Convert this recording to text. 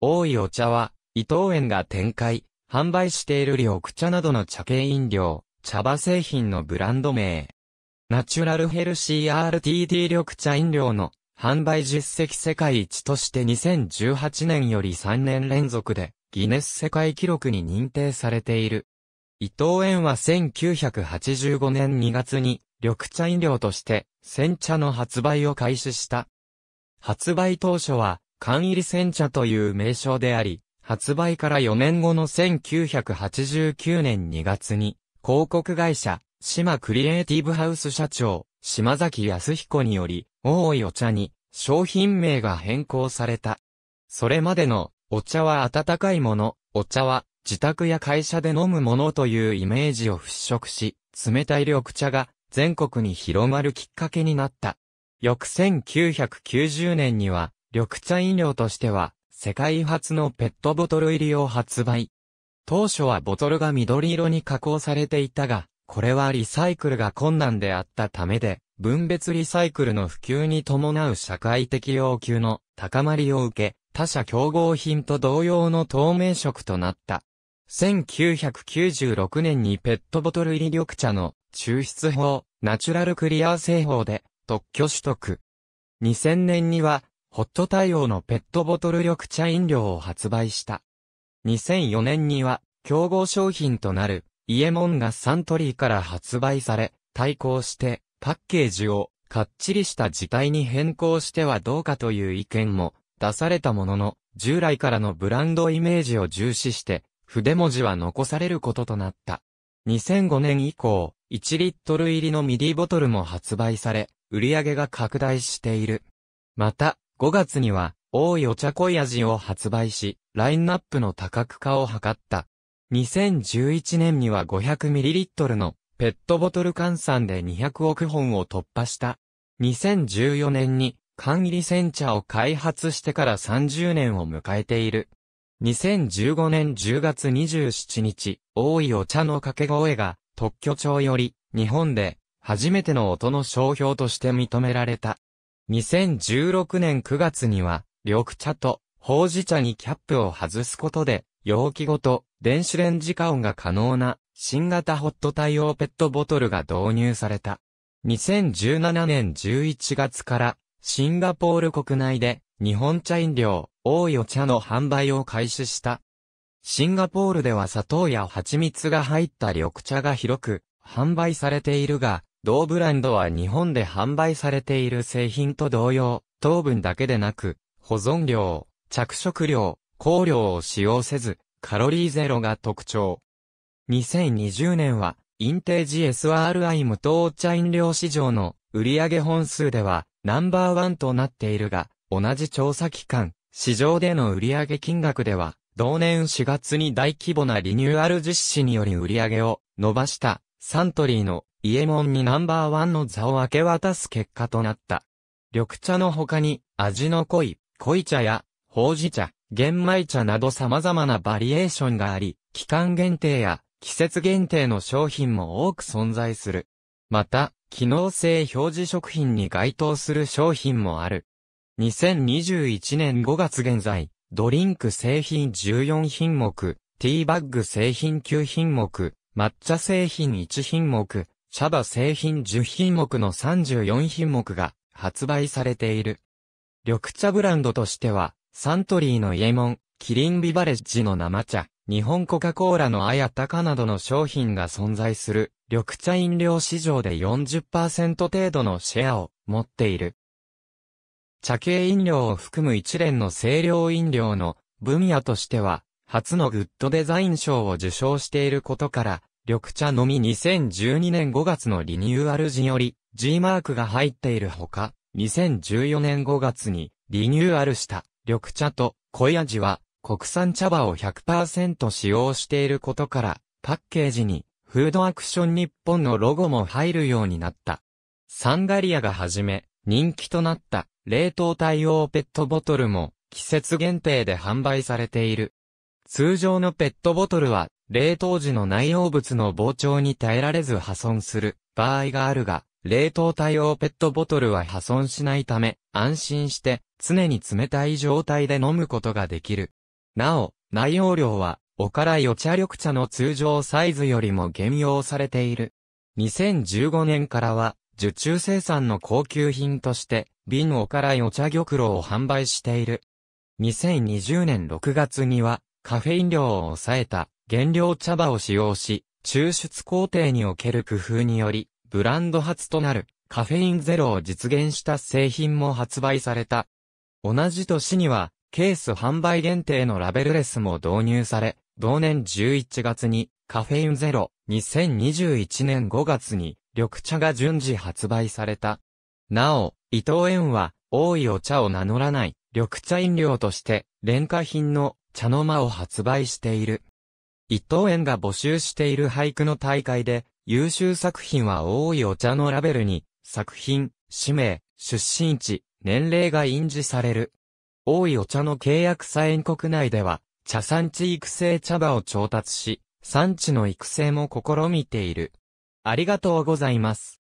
多いお茶は、伊藤園が展開、販売している緑茶などの茶系飲料、茶葉製品のブランド名。ナチュラルヘルシー RTD 緑茶飲料の販売実績世界一として2018年より3年連続でギネス世界記録に認定されている。伊藤園は1985年2月に緑茶飲料として煎茶の発売を開始した。発売当初は缶入り煎茶という名称であり、発売から4年後の1989年2月に、広告会社、島クリエイティブハウス社長、島崎康彦により、多いお茶に、商品名が変更された。それまでの、お茶は温かいもの、お茶は、自宅や会社で飲むものというイメージを払拭し、冷たい緑茶が、全国に広まるきっかけになった。翌1990年には、緑茶飲料としては、世界初のペットボトル入りを発売。当初はボトルが緑色に加工されていたが、これはリサイクルが困難であったためで、分別リサイクルの普及に伴う社会的要求の高まりを受け、他社競合品と同様の透明色となった。1996年にペットボトル入り緑茶の抽出法、ナチュラルクリア製法で特許取得。2000年にはホット対応のペットボトル緑茶飲料を発売した。2004年には、競合商品となる、イエモンがサントリーから発売され、対抗して、パッケージを、かっちりした字体に変更してはどうかという意見も出されたものの、従来からのブランドイメージを重視して、筆文字は残されることとなった。2005年以降、1リットル入りのミディボトルも発売され、売り上げが拡大している。また、5月には、多いお茶濃い味を発売し、ラインナップの多角化を図った。2011年には 500ml のペットボトル換算で200億本を突破した。2014年に缶入り煎茶を開発してから30年を迎えている。2015年10月27日、多いお茶の掛け声が特許庁より日本で初めての音の商標として認められた。2016年9月には、緑茶とほうじ茶にキャップを外すことで、容器ごと電子レンジ加音が可能な新型ホット対応ペットボトルが導入された。2017年11月からシンガポール国内で日本茶飲料、大よ茶の販売を開始した。シンガポールでは砂糖や蜂蜜が入った緑茶が広く販売されているが、同ブランドは日本で販売されている製品と同様、糖分だけでなく、保存量、着色料、香料を使用せず、カロリーゼロが特徴。2020年は、インテージ SRI 無糖茶飲料市場の売上本数ではナンバーワンとなっているが、同じ調査期間、市場での売上金額では、同年4月に大規模なリニューアル実施により売上を伸ばしたサントリーの伊右衛門にナンバーワンの座を明け渡す結果となった。緑茶の他に、味の濃い、濃い茶や、ほうじ茶、玄米茶など様々なバリエーションがあり、期間限定や季節限定の商品も多く存在する。また、機能性表示食品に該当する商品もある。2021年5月現在、ドリンク製品14品目、ティーバッグ製品9品目、抹茶製品1品目、シャバ製品10品目の34品目が発売されている。緑茶ブランドとしては、サントリーのイエモン、キリンビバレッジの生茶、日本コカ・コーラのアヤタカなどの商品が存在する、緑茶飲料市場で40%程度のシェアを持っている。茶系飲料を含む一連の清涼飲料の分野としては、初のグッドデザイン賞を受賞していることから、緑茶のみ2012年5月のリニューアル時より G マークが入っているほか、2014年5月にリニューアルした緑茶と濃い味は国産茶葉を100%使用していることからパッケージにフードアクション日本のロゴも入るようになった。サンガリアがはじめ人気となった冷凍対応ペットボトルも季節限定で販売されている。通常のペットボトルは冷凍時の内容物の膨張に耐えられず破損する場合があるが、冷凍対応ペットボトルは破損しないため、安心して常に冷たい状態で飲むことができる。なお、内容量は、おからよ茶緑茶の通常サイズよりも減用されている。2015年からは、受注生産の高級品として、瓶おからよ茶玉露を販売している。2020年6月には、カフェイン量を抑えた、原料茶葉を使用し、抽出工程における工夫により、ブランド初となるカフェインゼロを実現した製品も発売された。同じ年には、ケース販売限定のラベルレスも導入され、同年11月にカフェインゼロ2021年5月に緑茶が順次発売された。なお、伊藤園は、多いお茶を名乗らない緑茶飲料として、廉価品の茶の間を発売している。一等園が募集している俳句の大会で、優秀作品は多いお茶のラベルに、作品、氏名、出身地、年齢が印字される。多いお茶の契約サイ国内では、茶産地育成茶葉を調達し、産地の育成も試みている。ありがとうございます。